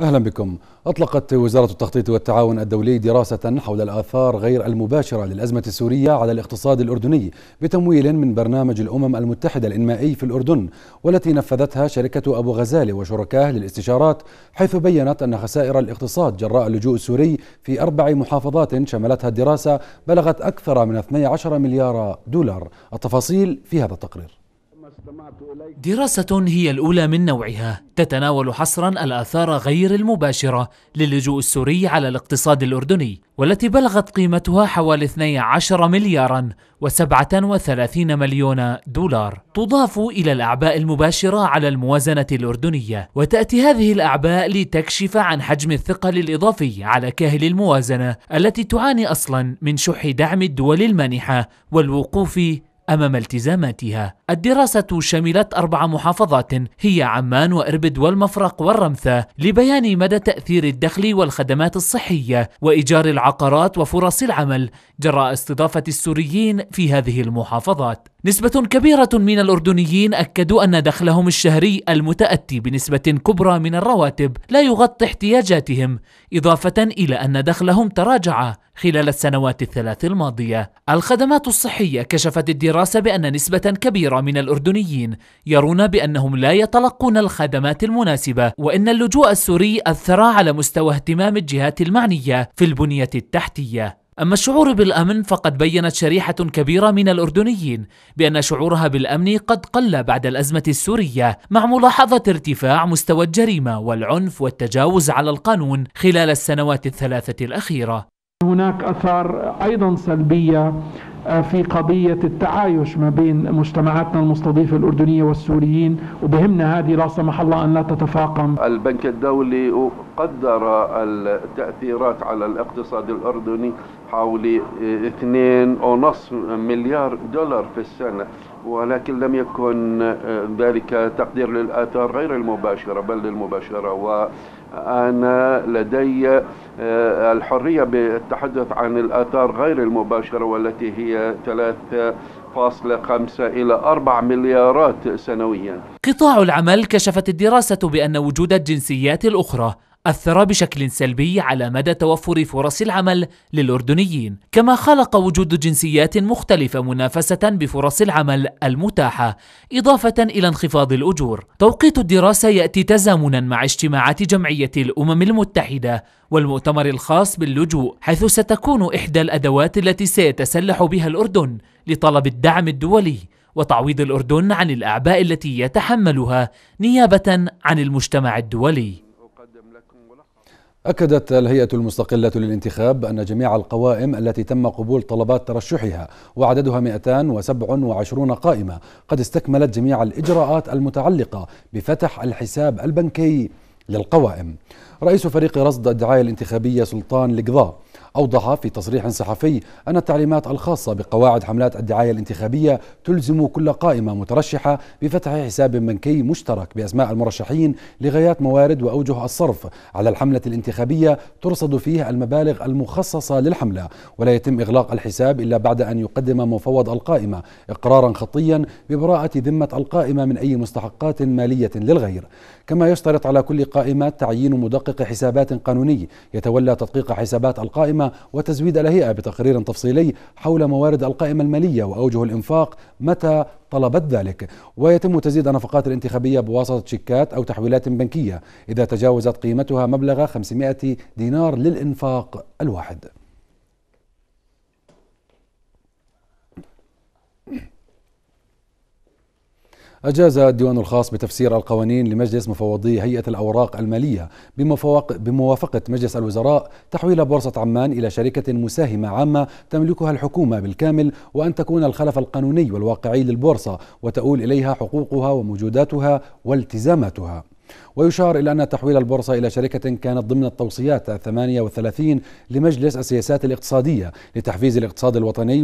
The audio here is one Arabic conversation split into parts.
أهلا بكم أطلقت وزارة التخطيط والتعاون الدولي دراسة حول الآثار غير المباشرة للأزمة السورية على الاقتصاد الأردني بتمويل من برنامج الأمم المتحدة الإنمائي في الأردن والتي نفذتها شركة أبو غزالة وشركاه للاستشارات حيث بيّنت أن خسائر الاقتصاد جراء اللجوء السوري في أربع محافظات شملتها الدراسة بلغت أكثر من 12 مليار دولار التفاصيل في هذا التقرير دراسة هي الأولى من نوعها تتناول حصرا الآثار غير المباشرة للجوء السوري على الاقتصاد الأردني والتي بلغت قيمتها حوالي 12 مليارا و37 مليون دولار تضاف إلى الأعباء المباشرة على الموازنة الأردنية وتأتي هذه الأعباء لتكشف عن حجم الثقل الإضافي على كاهل الموازنة التي تعاني أصلا من شح دعم الدول المانحة والوقوف أمام التزاماتها الدراسة شملت أربع محافظات هي عمان وإربد والمفرق والرمثة لبيان مدى تأثير الدخل والخدمات الصحية وإيجار العقارات وفرص العمل جراء استضافة السوريين في هذه المحافظات نسبة كبيرة من الأردنيين أكدوا أن دخلهم الشهري المتأتي بنسبة كبرى من الرواتب لا يغطي احتياجاتهم، إضافة إلى أن دخلهم تراجع خلال السنوات الثلاث الماضية. الخدمات الصحية كشفت الدراسة بأن نسبة كبيرة من الأردنيين يرون بأنهم لا يتلقون الخدمات المناسبة، وأن اللجوء السوري أثر على مستوى اهتمام الجهات المعنية في البنية التحتية. أما الشعور بالأمن فقد بينت شريحة كبيرة من الأردنيين بأن شعورها بالأمن قد قل بعد الأزمة السورية مع ملاحظة ارتفاع مستوى الجريمة والعنف والتجاوز على القانون خلال السنوات الثلاثة الأخيرة هناك أثار أيضا سلبية في قضية التعايش ما بين مجتمعاتنا المستضيفة الأردنية والسوريين وبهمنا هذه لا سمح الله أن لا تتفاقم البنك الدولي قدر التأثيرات على الاقتصاد الأردني حوالي 2.5 مليار دولار في السنة ولكن لم يكن آه، ذلك تقدير للآثار غير المباشرة بل للمباشرة وأنا لدي آه، الحرية بالتحدث عن الآثار غير المباشرة والتي هي 3.5 إلى 4 مليارات سنويا قطاع العمل كشفت الدراسة بأن وجود الجنسيات الأخرى أثر بشكل سلبي على مدى توفر فرص العمل للأردنيين، كما خلق وجود جنسيات مختلفة منافسة بفرص العمل المتاحة، إضافة إلى انخفاض الأجور. توقيت الدراسة يأتي تزامنا مع اجتماعات جمعية الأمم المتحدة والمؤتمر الخاص باللجوء، حيث ستكون إحدى الأدوات التي سيتسلح بها الأردن لطلب الدعم الدولي وتعويض الأردن عن الأعباء التي يتحملها نيابة عن المجتمع الدولي أكدت الهيئة المستقلة للانتخاب أن جميع القوائم التي تم قبول طلبات ترشحها وعددها 227 قائمة قد استكملت جميع الإجراءات المتعلقة بفتح الحساب البنكي للقوائم رئيس فريق رصد الدعاية الانتخابية سلطان لقضاء أوضح في تصريح صحفي أن التعليمات الخاصة بقواعد حملات الدعاية الانتخابية تلزم كل قائمة مترشحة بفتح حساب بنكي مشترك بأسماء المرشحين لغايات موارد وأوجه الصرف على الحملة الانتخابية ترصد فيه المبالغ المخصصة للحملة ولا يتم إغلاق الحساب إلا بعد أن يقدم مفوض القائمة إقرارا خطيا ببراءة ذمة القائمة من أي مستحقات مالية للغير كما يشترط على كل قائمة تعيين مدقق حسابات قانوني يتولى تدقيق حسابات القائمة وتزويد الهيئة بتقرير تفصيلي حول موارد القائمة المالية وأوجه الإنفاق متى طلبت ذلك ويتم تزيد النفقات الانتخابية بواسطة شيكات أو تحويلات بنكية إذا تجاوزت قيمتها مبلغ 500 دينار للإنفاق الواحد أجاز الديوان الخاص بتفسير القوانين لمجلس مفوضي هيئة الأوراق المالية بموافقة مجلس الوزراء تحويل بورصة عمان إلى شركة مساهمة عامة تملكها الحكومة بالكامل وأن تكون الخلف القانوني والواقعي للبورصة وتؤول إليها حقوقها وموجوداتها والتزاماتها ويشار إلى أن تحويل البورصة إلى شركة كانت ضمن التوصيات 38 لمجلس السياسات الاقتصادية لتحفيز الاقتصاد الوطني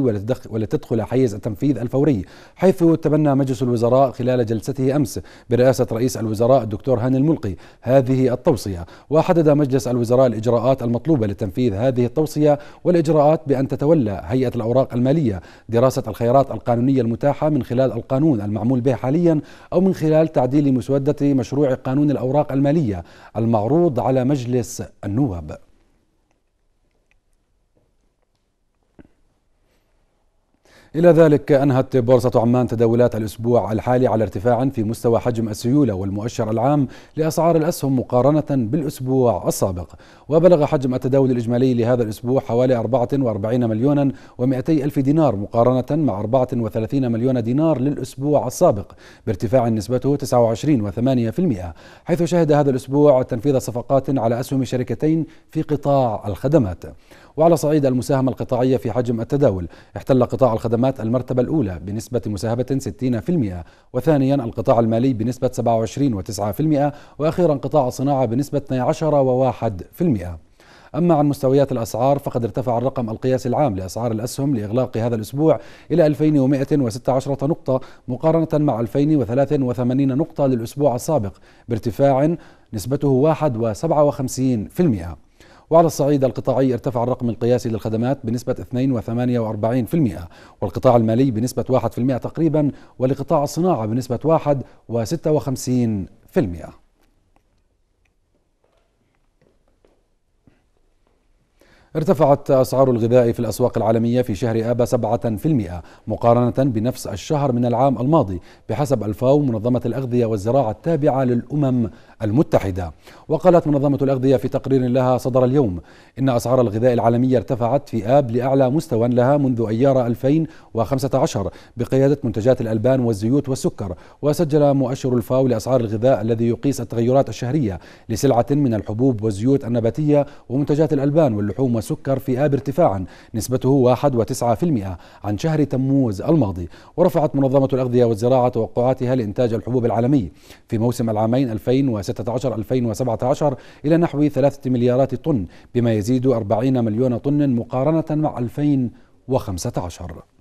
ولتدخل حيز التنفيذ الفوري حيث تبنى مجلس الوزراء خلال جلسته أمس برئاسة رئيس الوزراء الدكتور هاني الملقي هذه التوصية وحدد مجلس الوزراء الإجراءات المطلوبة لتنفيذ هذه التوصية والإجراءات بأن تتولى هيئة الأوراق المالية دراسة الخيارات القانونية المتاحة من خلال القانون المعمول به حاليا أو من خلال تعديل مسودة مشروع قانون قانون الأوراق المالية المعروض على مجلس النواب إلى ذلك أنهت بورصة عمان تداولات الأسبوع الحالي على ارتفاع في مستوى حجم السيولة والمؤشر العام لأسعار الأسهم مقارنة بالأسبوع السابق وبلغ حجم التداول الإجمالي لهذا الأسبوع حوالي 44 مليونا و200 ألف دينار مقارنة مع 34 مليون دينار للأسبوع السابق بارتفاع نسبته 29.8% حيث شهد هذا الأسبوع تنفيذ صفقات على أسهم شركتين في قطاع الخدمات وعلى صعيد المساهمة القطاعية في حجم التداول احتل قطاع الخدمات المرتبة الأولى بنسبة مساهمة 60% وثانيا القطاع المالي بنسبة 27.9% وأخيرا قطاع الصناعة بنسبة 12.1% أما عن مستويات الأسعار فقد ارتفع الرقم القياسي العام لأسعار الأسهم لإغلاق هذا الأسبوع إلى 2116 نقطة مقارنة مع 2083 نقطة للأسبوع السابق بارتفاع نسبته 1.57% وعلى الصعيد القطاعي ارتفع الرقم القياسي للخدمات بنسبة 2.48% والقطاع المالي بنسبة 1% تقريبا ولقطاع الصناعة بنسبة 1.56% ارتفعت أسعار الغذاء في الأسواق العالمية في شهر آب 7% مقارنة بنفس الشهر من العام الماضي بحسب الفاو منظمة الأغذية والزراعة التابعة للأمم المتحدة وقالت منظمة الأغذية في تقرير لها صدر اليوم إن أسعار الغذاء العالمية ارتفعت في آب لأعلى مستوى لها منذ أيار 2015 بقيادة منتجات الألبان والزيوت والسكر وسجل مؤشر الفاو لأسعار الغذاء الذي يقيس التغيرات الشهرية لسلعة من الحبوب والزيوت النباتية ومنتجات الألبان واللحوم السكر في آب ارتفاعا نسبته 1.9% عن شهر تموز الماضي ورفعت منظمة الأغذية والزراعة توقعاتها لإنتاج الحبوب العالمي في موسم العامين 2016-2017 إلى نحو 3 مليارات طن بما يزيد 40 مليون طن مقارنة مع 2015